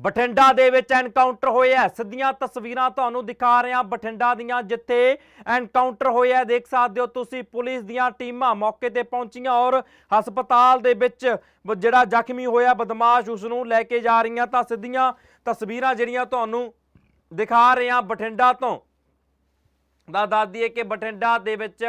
ਬਠਿੰਡਾ ਦੇ ਵਿੱਚ ਐਨਕਾਊਂਟਰ ਹੋਇਆ ਸਿੱਧੀਆਂ ਤਸਵੀਰਾਂ ਤੁਹਾਨੂੰ ਦਿਖਾ ਰਿਹਾ ਬਠਿੰਡਾ ਦੀਆਂ ਜਿੱਥੇ ਐਨਕਾਊਂਟਰ ਹੋਇਆ ਦੇਖ ਸਕਦੇ ਹੋ ਤੁਸੀਂ ਪੁਲਿਸ ਦੀਆਂ ਟੀਮਾਂ ਮੌਕੇ ਤੇ ਪਹੁੰਚੀਆਂ ਔਰ ਹਸਪਤਾਲ ਦੇ ਵਿੱਚ ਜਿਹੜਾ ਜ਼ਖਮੀ ਹੋਇਆ ਬਦਮਾਸ਼ ਉਸ ਨੂੰ ਲੈ ਕੇ ਜਾ ਰਹੀਆਂ ਤਾਂ ਸਿੱਧੀਆਂ ਤਸਵੀਰਾਂ ਜਿਹੜੀਆਂ ਤੁਹਾਨੂੰ ਦਿਖਾ ਰਿਹਾ ਬਠਿੰਡਾ ਤੋਂ ਦਾ ਦੱਸ ਦਈਏ ਕਿ ਬਠਿੰਡਾ ਦੇ ਵਿੱਚ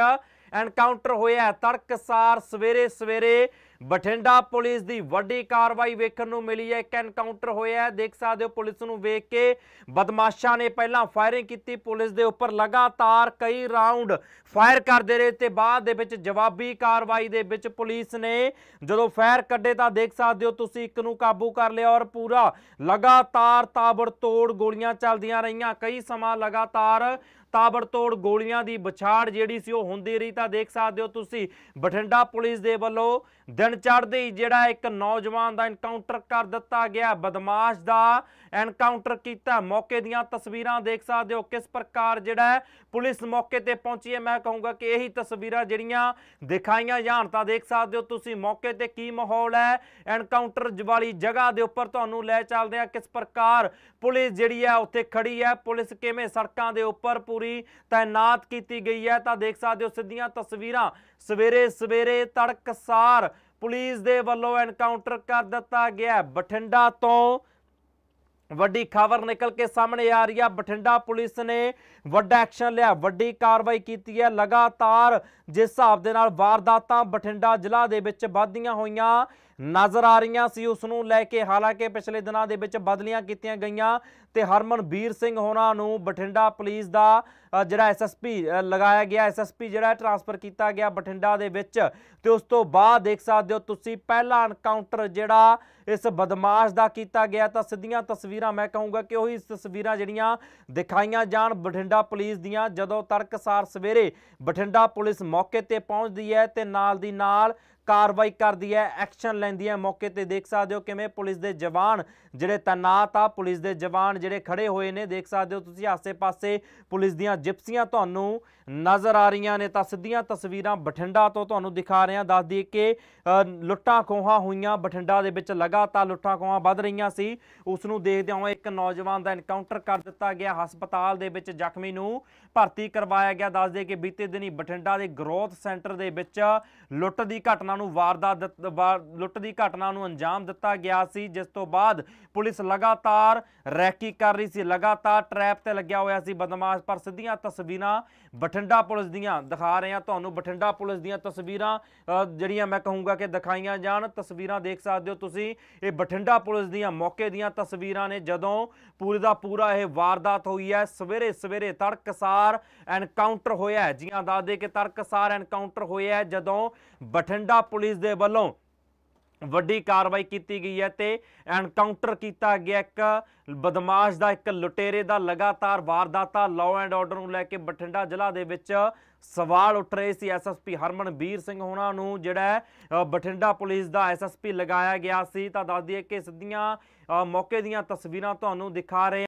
ਐਨਕਾਊਂਟਰ ਹੋਇਆ ਤੜਕਸਾਰ ਸਵੇਰੇ ਸਵੇਰੇ ਬਠਿੰਡਾ ਪੁਲਿਸ ਦੀ ਵੱਡੀ ਕਾਰਵਾਈ ਵੇਖਣ ਨੂੰ ਮਿਲੀ ਹੈ ਇੱਕ ਐਨਕਾਊਂਟਰ ਹੋਇਆ ਹੈ ਦੇਖ ਸਕਦੇ ਹੋ ਪੁਲਿਸ ਨੂੰ ਵੇਖ ਕੇ ਬਦਮਾਸ਼ਾਂ ਨੇ ਪਹਿਲਾਂ ਫਾਇਰਿੰਗ ਕੀਤੀ ਪੁਲਿਸ ਦੇ ਉੱਪਰ ਲਗਾਤਾਰ ਕਈ ਰਾਉਂਡ ਫਾਇਰ ਕਰਦੇ ਰਹੇ ਤੇ ਬਾਅਦ ਦੇ ਵਿੱਚ ਜਵਾਬੀ ਕਾਰਵਾਈ ਦੇ ਵਿੱਚ ਪੁਲਿਸ ਨੇ ਜਦੋਂ ਫਾਇਰ ਕੱਢੇ ਤਾਂ ਦੇਖ ਸਕਦੇ ਹੋ ਤੁਸੀਂ ਇੱਕ ਨੂੰ ਕਾਬੂ ਕਰ ਲਿਆ ਔਰ ਪੂਰਾ ਲਗਾਤਾਰ ਤਾਬੜ ਤੋੜ ਗੋਲੀਆਂ ਚੱਲਦੀਆਂ ਰਹੀਆਂ ਕਈ ਸਮਾਂ ਲਗਾਤਾਰ ਤਾਬੜਤੋੜ ਗੋਲੀਆਂ ਦੀ ਵਿਛਾੜ ਜਿਹੜੀ ਸੀ ਉਹ ਹੁੰਦੀ ਰਹੀ ਤਾਂ ਦੇਖ ਸਕਦੇ ਹੋ ਤੁਸੀਂ ਬਠਿੰਡਾ ਪੁਲਿਸ ਦੇ ਵੱਲੋਂ ਦਿਨ ਚੜ੍ਹਦੇ ਹੀ ਜਿਹੜਾ ਇੱਕ ਨੌਜਵਾਨ ਦਾ ਐਨਕਾਊਂਟਰ ਕਰ ਦਿੱਤਾ ਗਿਆ ਬਦਮਾਸ਼ ਦਾ ਐਨਕਾਊਂਟਰ ਕੀਤਾ ਮੌਕੇ ਦੀਆਂ ਤਸਵੀਰਾਂ ਦੇਖ ਸਕਦੇ ਹੋ ਕਿਸ ਪ੍ਰਕਾਰ ਜਿਹੜਾ ਪੁਲਿਸ ਮੌਕੇ ਤੇ ਪਹੁੰਚੀ ਹੈ ਮੈਂ ਕਹੂੰਗਾ ਕਿ ਇਹੀ ਤਸਵੀਰਾਂ ਜਿਹੜੀਆਂ ਦਿਖਾਈਆਂ ਜਾਣ ਤਾਂ ਦੇਖ ਸਕਦੇ ਹੋ ਤੁਸੀਂ ਮੌਕੇ ਤੇ ਕੀ ਮਾਹੌਲ ਹੈ ਐਨਕਾਊਂਟਰ ਵਾਲੀ ਜਗ੍ਹਾ ਦੇ ਉੱਪਰ ਤੁਹਾਨੂੰ ਲੈ ਚੱਲਦੇ ਆ ਕਿਸ ਪ੍ਰਕਾਰ ਪੁਲਿਸ ਜਿਹੜੀ ਹੈ ਉੱਥੇ ਖੜੀ ਹੈ ਪੁਲਿਸ ਕਿਵੇਂ ਸੜਕਾਂ ਦੇ ਉੱਪਰ ਪੂਰੀ ਤਾਇਨਾਤ ਕੀਤੀ ਗਈ ਹੈ ਤਾਂ ਦੇਖ ਸਕਦੇ ਹੋ ਸਿੱਧੀਆਂ ਤਸਵੀਰਾਂ ਸਵੇਰੇ ਸਵੇਰੇ ਤੜਕਸਾਰ ਪੁਲਿਸ ਦੇ ਵੱਲੋਂ ਐਨਕਾਊਂਟਰ ਕਰ ਦਿੱਤਾ ਗਿਆ ਬਠਿੰਡਾ ਤੋਂ ਵੱਡੀ ਖਬਰ ਨਿਕਲ ਕੇ ਸਾਹਮਣੇ ਆ ਰਹੀ ਆ ਬਠਿੰਡਾ ਪੁਲਿਸ ਨੇ ਵੱਡਾ ਐਕਸ਼ਨ ਲਿਆ ਵੱਡੀ ਕਾਰਵਾਈ ਕੀਤੀ ਹੈ ਲਗਾਤਾਰ ਜਿਸ ਹਿਸਾਬ ਦੇ ਨਾਲ ਵਾਰਦਾਤਾਂ ਬਠਿੰਡਾ ਜ਼ਿਲ੍ਹਾ ਦੇ ਵਿੱਚ ਵਧਦੀਆਂ ਹੋਈਆਂ ਨਜ਼ਰ ਆ ਰਹੀਆਂ ਸੀ ਉਸ ਨੂੰ ਲੈ ਕੇ ਹਾਲਾਂਕਿ ਪਿਛਲੇ ਦਿਨਾਂ ਦੇ ਵਿੱਚ ਬਦਲੀਆਂ ਕੀਤੀਆਂ ਗਈਆਂ ਤੇ ਹਰਮਨਵੀਰ ਸਿੰਘ ਹੋਣਾ ਨੂੰ ਬਠਿੰਡਾ ਪੁਲਿਸ ਦਾ ਜਿਹੜਾ ਐਸਐਸਪੀ ਲਗਾਇਆ ਗਿਆ ਐਸਐਸਪੀ ਜਿਹੜਾ ਟ੍ਰਾਂਸਫਰ ਕੀਤਾ ਗਿਆ ਬਠਿੰਡਾ ਦੇ ਵਿੱਚ ਤੇ ਉਸ ਤੋਂ ਬਾਅਦ ਦੇਖ ਸਕਦੇ ਹੋ ਤੁਸੀਂ ਪਹਿਲਾ ਐਨਕਾਊਂਟਰ ਜਿਹੜਾ ਇਸ ਬਦਮਾਸ਼ ਦਾ ਕੀਤਾ ਗਿਆ ਤਾਂ ਸਿੱਧੀਆਂ ਤਸਵੀਰਾਂ ਮੈਂ ਕਹੂੰਗਾ ਕਿ ਉਹੀ ਤਸਵੀਰਾਂ ਜਿਹੜੀਆਂ ਦਿਖਾਈਆਂ ਜਾਣ ਬਠਿੰਡਾ ਪੁਲਿਸ ਦੀਆਂ ਜਦੋਂ ਤੜਕਸਾਰ ਸਵੇਰੇ ਬਠਿੰਡਾ ਪੁਲਿਸ ਮੌਕੇ ਤੇ ਪਹੁੰਚਦੀ ਹੈ ਤੇ ਨਾਲ ਦੀ ਨਾਲ ਕਾਰਵਾਈ ਕਰਦੀ ਹੈ ਐਕਸ਼ਨ ਲੈਂਦੀ ਹੈ ਮੌਕੇ ਤੇ ਦੇਖ ਸਕਦੇ ਹੋ ਕਿਵੇਂ ਪੁਲਿਸ ਦੇ ਜਵਾਨ ਜਿਹੜੇ ਤਨਾਤ ਆ ਪੁਲਿਸ ਦੇ ਜਵਾਨ ਜਿਹੜੇ ਖੜੇ ਹੋਏ ਨੇ ਦੇਖ ਸਕਦੇ ਹੋ ਤੁਸੀਂ ਆਸੇ-ਪਾਸੇ ਪੁਲਿਸ ਦੀਆਂ ਜਿਪਸੀਆਂ ਤੁਹਾਨੂੰ ਨਜ਼ਰ ਆ ਰਹੀਆਂ ਨੇ ਤਾਂ ਸਿੱਧੀਆਂ ਤਸਵੀਰਾਂ ਬਠਿੰਡਾ ਤੋਂ ਤੁਹਾਨੂੰ ਦਿਖਾ ਰਹੇ ਹਾਂ ਦੱਸ ਦਈਏ ਕਿ ਲੁੱਟਾਂ ਖੋਹਾਂ ਹੋਈਆਂ ਬਠਿੰਡਾ ਦੇ ਵਿੱਚ ਲਗਾਤਾਰ ਲੁੱਟਾਂ ਖੋਹਾਂ ਵੱਧ ਰਹੀਆਂ ਸੀ ਉਸ ਨੂੰ ਦੇਖਦਿਆਂ ਹੋਏ ਇੱਕ ਨੌਜਵਾਨ ਦਾ ਐਨਕਾਊਂਟਰ ਕਰ ਦਿੱਤਾ ਗਿਆ ਹਸਪਤਾਲ ਦੇ ਵਿੱਚ ਜ਼ਖਮੀ ਨੂੰ ਭਰਤੀ ਕਰਵਾਇਆ ਗਿਆ ਦੱਸ ਦਈਏ ਕਿ ਬੀਤੇ ਦਿਨੀ ਬਠਿੰਡਾ ਦੇ ਗਰੋਥ ਸੈਂਟਰ ਦੇ ਵਿੱਚ ਲੁੱਟ ਦੀ ਘਟਨਾ ਨੂੰ ਵਾਰਦਾਤ ਲੁੱਟ ਦੀ ਘਟਨਾ ਨੂੰ ਅੰਜਾਮ ਦਿੱਤਾ ਗਿਆ ਸੀ ਜਿਸ ਤੋਂ ਬਾਅਦ ਪੁਲਿਸ ਲਗਾਤਾਰ ਰੈਕੀ ਕਰ ਰਹੀ ਸੀ ਲਗਾਤਾਰ ਟ੍ਰੈਪ ਤੇ ਲੱਗਿਆ ਹੋਇਆ ਸੀ ਬਦਮਾਸ਼ ਪਰ ਸਿੱਧੀਆਂ ਤਸਵੀਰਾਂ ਬਠਿੰਡਾ ਪੁਲਿਸ ਦੀਆਂ ਦਿਖਾ ਰਹੇ ਹਾਂ ਤੁਹਾਨੂੰ ਬਠਿੰਡਾ ਪੁਲਿਸ ਦੀਆਂ ਤਸਵੀਰਾਂ ਜਿਹੜੀਆਂ ਮੈਂ ਕਹੂੰਗਾ ਕਿ ਦਿਖਾਈਆਂ ਜਾਣ ਤਸਵੀਰਾਂ ਦੇਖ ਸਕਦੇ ਹੋ ਤੁਸੀਂ ਇਹ ਬਠਿੰਡਾ ਪੁਲਿਸ ਦੀਆਂ ਮੌਕੇ ਦੀਆਂ ਤਸਵੀਰਾਂ ਨੇ ਜਦੋਂ ਪੂਰੇ ਦਾ ਪੂਰਾ ਇਹ ਵਾਰਦਾਤ ਹੋਈ ਹੈ ਸਵੇਰੇ ਸਵੇਰੇ ਤੜਕਸਾਰ ਐਨਕਾਊਂਟਰ ਹੋਇਆ ਹੈ ਜੀਆਂ ਦਾਦੇ ਕਿ ਤੜਕਸਾਰ ਐਨਕਾਊਂਟਰ ਹੋਇਆ ਜਦੋਂ ਬਠਿੰਡਾ ਪੁਲਿਸ ਦੇ ਵੱਲੋਂ ਵੱਡੀ ਕਾਰਵਾਈ ਕੀਤੀ ਗਈ ਹੈ ਤੇ ਐਨਕਾਊਂਟਰ ਕੀਤਾ ਗਿਆ ਇੱਕ ਬਦਮਾਸ਼ ਦਾ ਇੱਕ ਲੁਟੇਰੇ ਦਾ ਲਗਾਤਾਰ ਵਾਰਦਾਤਾ ਲਾਅ ਐਂਡ ਆਰਡਰ ਨੂੰ ਲੈ ਕੇ ਬਠਿੰਡਾ ਜ਼ਿਲ੍ਹਾ ਦੇ ਵਿੱਚ ਸਵਾਲ ਉੱਠ ਰਹੇ ਸੀ ਐਸਐਸਪੀ ਹਰਮਨਵੀਰ ਸਿੰਘ ਹੋਣਾ ਨੂੰ ਜਿਹੜਾ ਬਠਿੰਡਾ ਪੁਲਿਸ ਦਾ ਐਸਐਸਪੀ ਲਗਾਇਆ ਗਿਆ ਸੀ ਤਾਂ ਦੱਸ ਦਈਏ ਕਿ ਸਿੱਧੀਆਂ ਮੌਕੇ ਦੀਆਂ ਤਸਵੀਰਾਂ ਤੁਹਾਨੂੰ ਦਿਖਾ ਰਹੇ